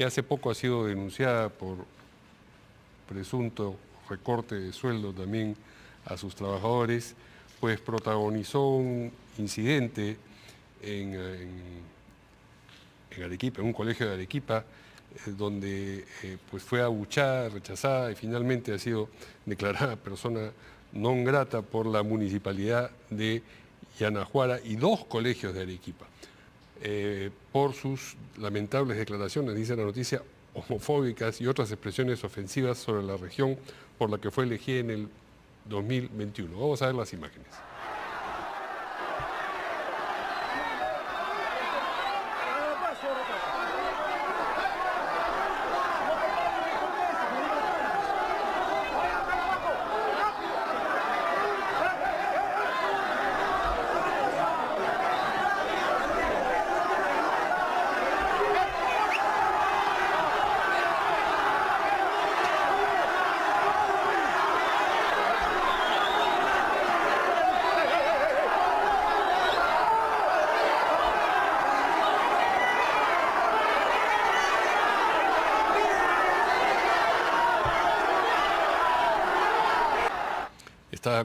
que hace poco ha sido denunciada por presunto recorte de sueldo también a sus trabajadores, pues protagonizó un incidente en, Arequipa, en un colegio de Arequipa, eh, donde eh, pues fue abuchada, rechazada y finalmente ha sido declarada persona non grata por la municipalidad de Yanahuara y dos colegios de Arequipa. Eh, por sus lamentables declaraciones, dice la noticia, homofóbicas y otras expresiones ofensivas sobre la región por la que fue elegida en el 2021. Vamos a ver las imágenes.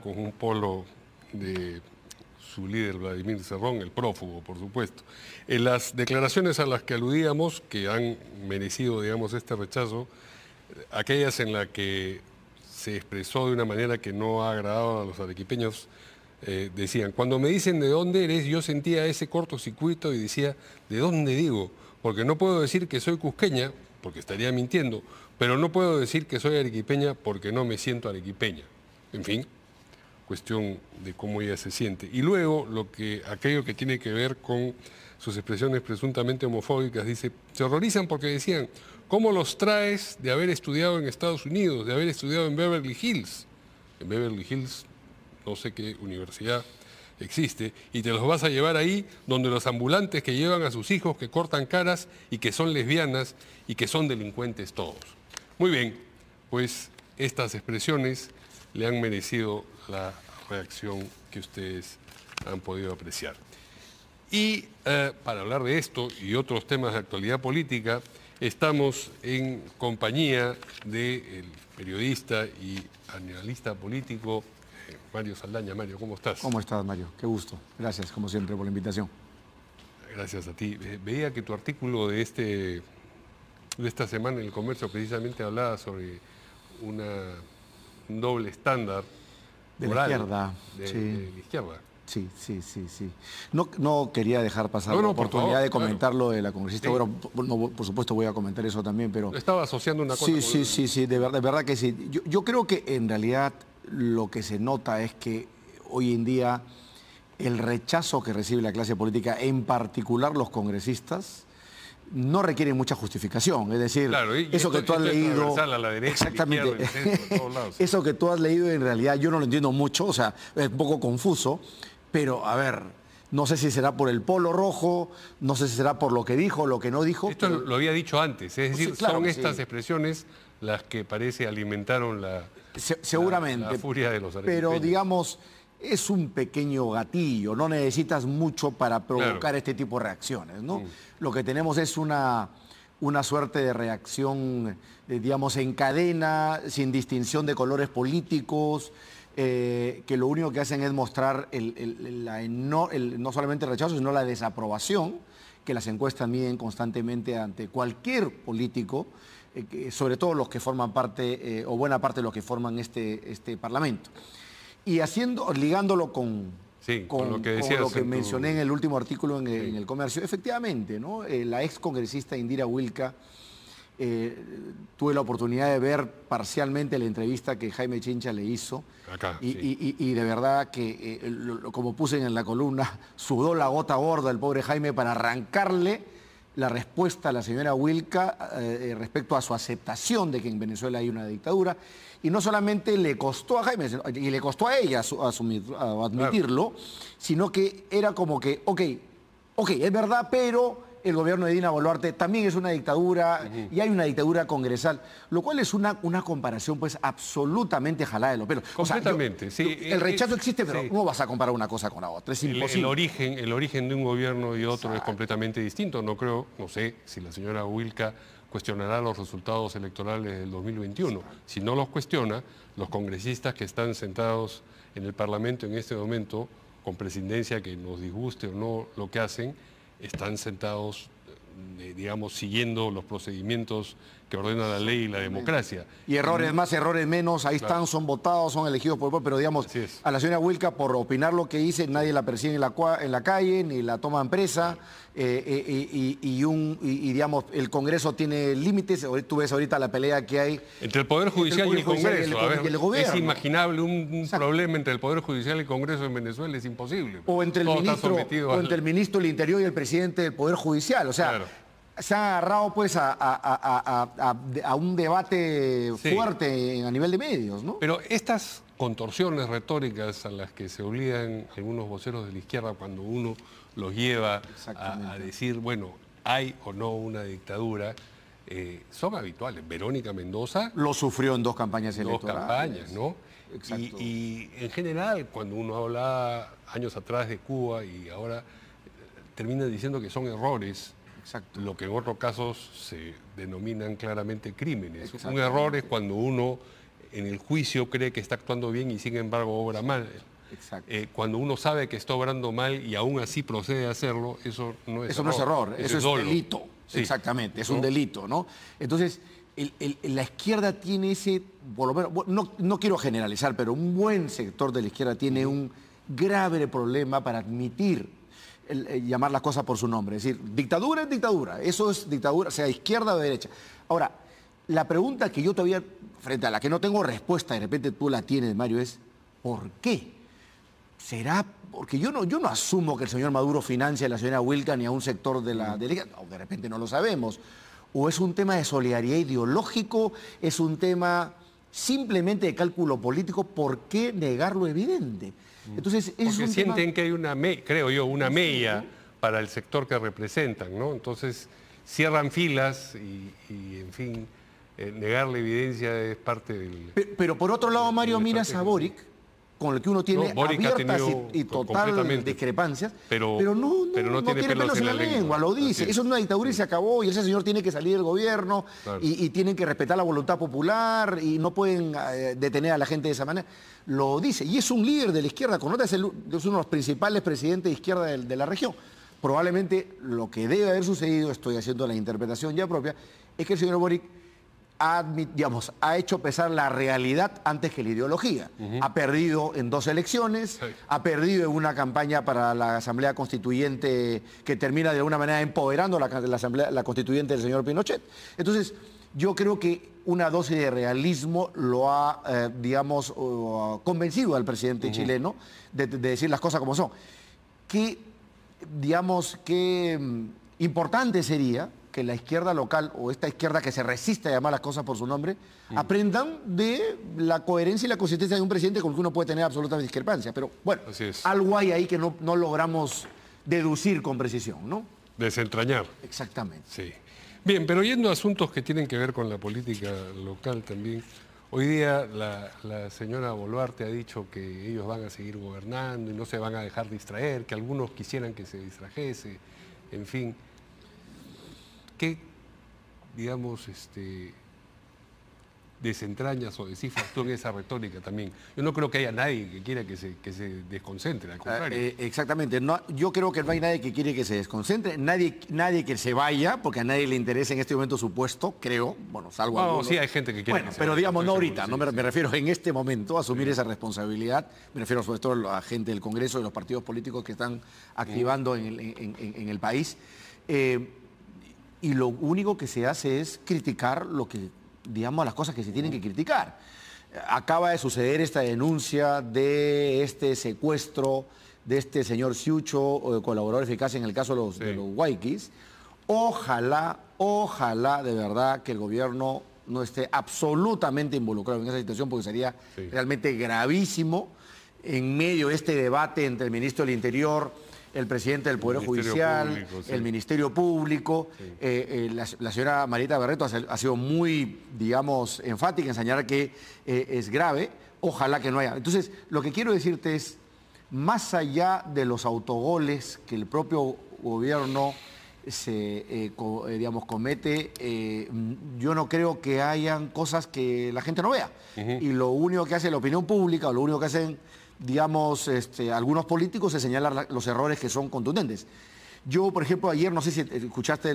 con un polo de su líder Vladimir Cerrón, el prófugo, por supuesto. En las declaraciones a las que aludíamos, que han merecido, digamos, este rechazo, aquellas en las que se expresó de una manera que no ha agradado a los arequipeños, eh, decían, cuando me dicen de dónde eres, yo sentía ese cortocircuito y decía, ¿de dónde digo? Porque no puedo decir que soy cusqueña, porque estaría mintiendo, pero no puedo decir que soy arequipeña porque no me siento arequipeña. En fin, cuestión de cómo ella se siente. Y luego lo que, aquello que tiene que ver con sus expresiones presuntamente homofóbicas, dice, se horrorizan porque decían, ¿cómo los traes de haber estudiado en Estados Unidos, de haber estudiado en Beverly Hills? En Beverly Hills, no sé qué universidad existe, y te los vas a llevar ahí donde los ambulantes que llevan a sus hijos, que cortan caras y que son lesbianas y que son delincuentes todos. Muy bien, pues estas expresiones le han merecido la reacción que ustedes han podido apreciar. Y eh, para hablar de esto y otros temas de actualidad política, estamos en compañía del periodista y analista político eh, Mario Saldaña. Mario, ¿cómo estás? ¿Cómo estás, Mario? Qué gusto. Gracias, como siempre, por la invitación. Gracias a ti. Veía que tu artículo de, este, de esta semana en el comercio precisamente hablaba sobre una doble estándar. De la izquierda. sí. izquierda. Sí, sí, sí, No, quería dejar pasar la oportunidad de comentar lo de la congresista. Bueno, por supuesto voy a comentar eso también, pero... Estaba asociando una cosa. Sí, sí, sí, sí, de verdad, verdad que sí. yo, creo que en realidad lo que se nota es que hoy en día el rechazo que recibe la clase política, en particular los congresistas, no requiere mucha justificación. Es decir, eso que tú has leído. exactamente. eso que tú has leído en realidad yo no lo entiendo mucho, o sea, es un poco confuso, pero a ver, no sé si será por el polo rojo, no sé si será por lo que dijo, lo que no dijo. Esto lo había dicho antes, es decir, son estas expresiones las que parece alimentaron la, seguramente, furia de los Pero digamos es un pequeño gatillo, no necesitas mucho para provocar este tipo de reacciones. ¿no? Lo que tenemos es una, una suerte de reacción, eh, digamos, en cadena, sin distinción de colores políticos. Eh, que lo único que hacen es mostrar el, no, solamente el rechazo, sino la desaprobación que las encuestas miden constantemente ante cualquier político, eh, sobre todo los que forman parte o buena parte de los que forman este, este Parlamento. Y haciendo, ligándolo con, lo que, mencioné en el último artículo en el, comercio, efectivamente, ¿no? Eh, la ex congresista Indira Wilka, eh, tuve la oportunidad de ver parcialmente la entrevista que Jaime Chincha le hizo. y, de verdad que, eh, como puse en la columna, sudó la gota gorda el pobre Jaime para arrancarle la respuesta a la señora Wilca eh, eh, respecto a su aceptación de que en Venezuela hay una dictadura. Y no solamente le costó a Jaime, y le costó a ella asumir, admitirlo, sino que era como que, ok, ok, es verdad, pero el gobierno de Dina Boluarte también es una dictadura y hay una dictadura congresal, lo cual es una, una comparación pues absolutamente jalada de los pelos. Completamente, sí. El rechazo eh, eh, existe, pero ¿cómo vas a comparar una cosa con la otra? Es El, origen, el origen de un gobierno y otro es completamente distinto. No creo, no sé si la señora Wilka cuestionará los resultados electorales del 2021. Si no los cuestiona, los congresistas que están sentados en el Parlamento en este momento, con presidencia que nos disguste o no lo que hacen, están sentados, eh, digamos, siguiendo los procedimientos que ordena la ley y la democracia. Y errores más, errores menos, ahí están, son votados, son elegidos por el pueblo, pero digamos, a la señora Wilca por opinar lo que dice, nadie la persigue en la, en la calle, ni la toma empresa eh, eh, y, digamos, el Congreso tiene límites, tú ves ahorita la pelea que hay. Entre el Poder Judicial, y el Congreso, a ver, Es imaginable un, problema entre el Poder Judicial y el Congreso en Venezuela, es imposible. O entre el, ministro, el ministro del Interior y el presidente del Poder Judicial, o sea, se han agarrado pues a, un debate fuerte a nivel de medios, ¿no? Pero estas contorsiones retóricas a las que se obligan algunos voceros de la izquierda cuando uno los lleva a, decir, bueno, hay o no una dictadura, eh, son habituales. Verónica Mendoza... Lo sufrió en dos campañas electorales. Dos campañas, ¿no? y en general, cuando uno habla años atrás de Cuba y ahora eh, termina diciendo que son errores lo que en otros casos se denominan claramente crímenes. Un error es cuando uno en el juicio cree que está actuando bien y sin embargo obra mal. Eh, cuando uno sabe que está obrando mal y aún así procede a hacerlo, eso no es eso no es error, eso, es, delito. Exactamente, es un delito, ¿no? Entonces, la izquierda tiene ese, por lo menos, no, quiero generalizar, pero un buen sector de la izquierda tiene un grave problema para admitir eh, llamar las cosas por su nombre. Es decir, dictadura es dictadura, eso es dictadura, sea izquierda o derecha. Ahora, la pregunta que yo todavía, frente a la que no tengo respuesta, de repente tú la tienes, Mario, es ¿por qué? ¿Será? Porque yo no, yo no asumo que el señor Maduro financie a la señora Wilca ni a un sector de la derecha, de repente no lo sabemos. ¿O es un tema de solidaridad ideológico? ¿Es un tema simplemente de cálculo político, ¿por qué negar lo evidente? Mm. Entonces, Porque sienten que hay una, creo yo, una mella para el sector que representan, ¿no? Entonces, cierran filas y, en fin, eh, negar la evidencia es parte del... Pero, por otro lado, Mario, mira Saboric con el que uno tiene abiertas y, total discrepancias, pero, no, tiene, menos en la, lengua, lo dice. Eso es una dictadura y se acabó, y ese señor tiene que salir del gobierno, y, tienen que respetar la voluntad popular, y no pueden eh, detener a la gente de esa manera. Lo dice, y es un líder de la izquierda, con es, uno de los principales presidentes de izquierda de, de la región. Probablemente lo que debe haber sucedido, estoy haciendo la interpretación ya propia, es que el señor Boric ha, ha hecho pesar la realidad antes que la ideología. Ha perdido en dos elecciones, ha perdido en una campaña para la Asamblea Constituyente que termina de alguna manera empoderando la, Asamblea Constituyente del señor Pinochet. Entonces, yo creo que una dosis de realismo lo ha, eh, digamos, convencido al presidente chileno de, decir las cosas como son. que digamos, qué mm, importante sería que la izquierda local o esta izquierda que se resiste a llamar las cosas por su nombre, aprendan de la coherencia y la consistencia de un presidente con el que uno puede tener absoluta discrepancia. Pero bueno, algo hay ahí que no, logramos deducir con precisión, ¿no? Desentrañar. Exactamente. Sí. Bien, pero yendo a asuntos que tienen que ver con la política local también, hoy día la, señora Boluarte ha dicho que ellos van a seguir gobernando y no se van a dejar distraer, que algunos quisieran que se distrajese, en fin. ¿Qué, digamos, este, desentrañas o descifras tú en esa retórica también? Yo no creo que haya nadie que quiera que se, desconcentre, al ah, contrario. Eh, exactamente. No, yo creo que no hay nadie que quiere que se desconcentre, nadie, nadie que se vaya, porque a nadie le interesa en este momento su puesto, creo. Bueno, salvo no, sí hay gente que quiere Bueno, pero digamos no ahorita, no me, refiero en este momento a asumir esa responsabilidad. Me refiero sobre todo a gente del Congreso y los partidos políticos que están activando uh. en, el, país. Eh, y lo único que se hace es criticar lo que, digamos, las cosas que se tienen que criticar. Acaba de suceder esta denuncia de este secuestro de este señor Ciucho, colaborador eficaz en el caso de los, Waikis. Ojalá, ojalá de verdad que el gobierno no esté absolutamente involucrado en esa situación porque sería realmente gravísimo en medio de este debate entre el ministro del Interior, el presidente del Poder Judicial, el Ministerio Público. Eh, eh, la, señora Marieta Barreto ha, sido muy, digamos, enfática en señalar que eh, es grave. Ojalá que no haya. Entonces, lo que quiero decirte es, más allá de los autogoles que el propio gobierno se, digamos, comete, yo no creo que hayan cosas que la gente no vea. Y lo único que hace la opinión pública o lo único que hacen digamos, este, algunos políticos se señalan los errores que son contundentes. Yo, por ejemplo, ayer, no sé si escuchaste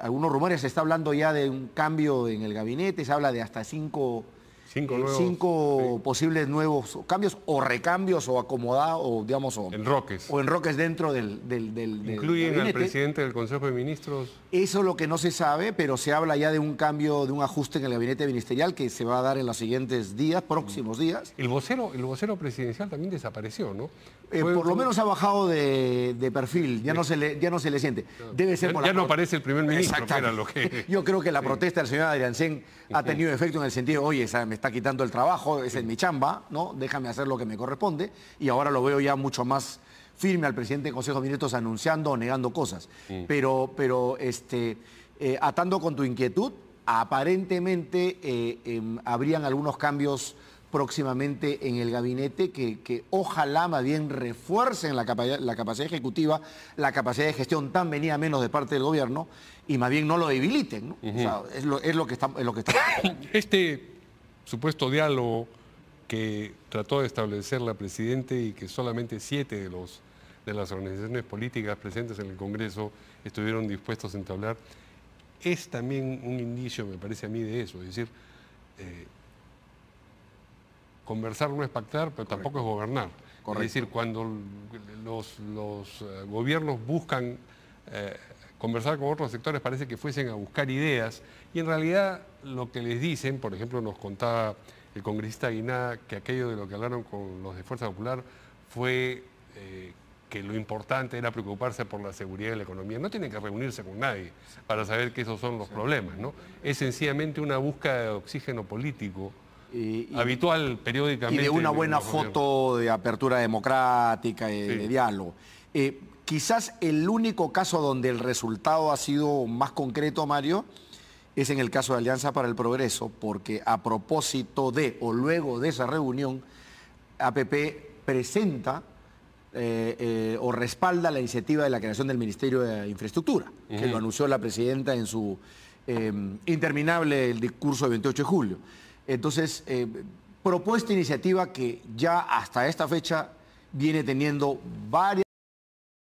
algunos rumores, se está hablando ya de un cambio en el gabinete, se habla de hasta cinco, cinco, eh, posibles nuevos cambios o recambios o acomodados, o digamos... O, enroques. O enroques dentro del, del, ¿Incluyen al presidente del Consejo de Ministros? Eso es lo que no se sabe, pero se habla ya de un cambio, de un ajuste en el gabinete ministerial que se va a dar en los siguientes días, próximos días. El vocero, el vocero presidencial también desapareció, ¿no? Eh, por lo menos ha bajado de, perfil, ya no, se le, ya no se le siente. Debe ser ya, no aparece el primer ministro, lo Yo creo que la protesta del señor Sen ha tenido efecto en el sentido, oye, me está quitando el trabajo, es en mi chamba, ¿no? Déjame hacer lo que me corresponde. Y ahora lo veo ya mucho más firme al presidente del Consejo de Ministros anunciando o negando cosas. Pero, pero este, eh, atando con tu inquietud, aparentemente eh, em, habrían algunos cambios próximamente en el gabinete que, ojalá más bien refuercen la, la, capacidad ejecutiva, la capacidad de gestión tan venida menos de parte del gobierno y más bien no lo debiliten. es, lo, que está, lo que está. Este supuesto diálogo que trató de establecer la Presidente y que solamente siete de los de las organizaciones políticas presentes en el Congreso estuvieron dispuestos a entablar, es también un indicio, me parece a mí, de eso. Es decir, eh, conversar no es pactar, pero tampoco es gobernar. Es decir, cuando los, eh, gobiernos buscan eh, conversar con otros sectores, parece que fuesen a buscar ideas y en realidad lo que les dicen, por ejemplo, nos contaba el congresista Guiná que aquello de lo que hablaron con los de Fuerza Popular fue que lo importante era preocuparse por la seguridad de la economía. No tienen que reunirse con nadie para saber que esos son los problemas, ¿no? Es sencillamente una búsqueda de oxígeno político habitual periódicamente. Y de una buena foto de apertura democrática y de diálogo. Eh, quizás el único caso donde el resultado ha sido más concreto, Mario, es en el caso de Alianza para el Progreso, porque a propósito de o luego de esa reunión, APP presenta eh, eh, o respalda la iniciativa de la creación del Ministerio de Infraestructura, que lo anunció la presidenta en su eh, interminable discurso del 28 de julio. Entonces, propuesta iniciativa que ya hasta esta fecha viene teniendo varias...